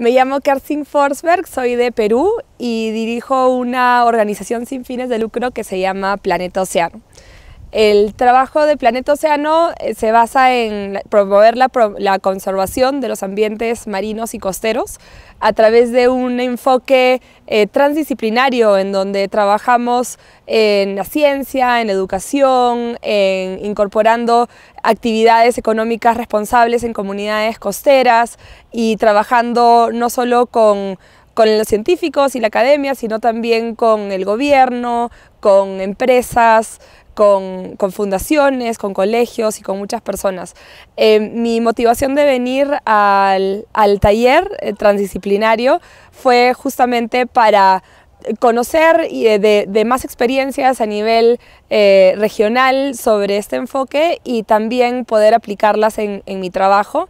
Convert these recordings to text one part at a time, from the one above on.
Me llamo Kerstin Forsberg, soy de Perú y dirijo una organización sin fines de lucro que se llama Planeta Océano. El trabajo de Planeta Océano eh, se basa en promover la, conservación de los ambientes marinos y costeros a través de un enfoque eh, transdisciplinario en donde trabajamos en la ciencia, en educación, en incorporando actividades económicas responsables en comunidades costeras y trabajando no solo con los científicos y la academia, sino también con el gobierno, con empresas, con, fundaciones, con colegios y con muchas personas. Eh, mi motivación de venir al, al taller eh, transdisciplinario fue justamente para conocer de, de, más experiencias a nivel eh, regional sobre este enfoque y también poder aplicarlas en, mi trabajo.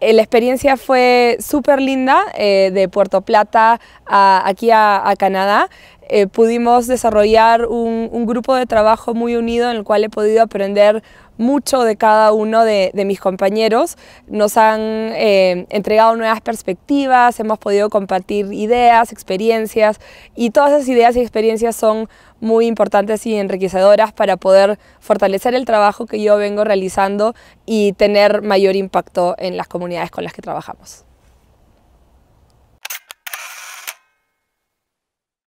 la experiencia fue súper linda de Puerto Plata aquí a, a Canadá. Eh, pudimos desarrollar un, grupo de trabajo muy unido en el cual he podido aprender mucho de cada uno de, mis compañeros. Nos han eh, entregado nuevas perspectivas, hemos podido compartir ideas, experiencias y todas esas ideas y experiencias son muy importantes y enriquecedoras para poder fortalecer el trabajo que yo vengo realizando y tener mayor impacto en las comunidades con las que trabajamos.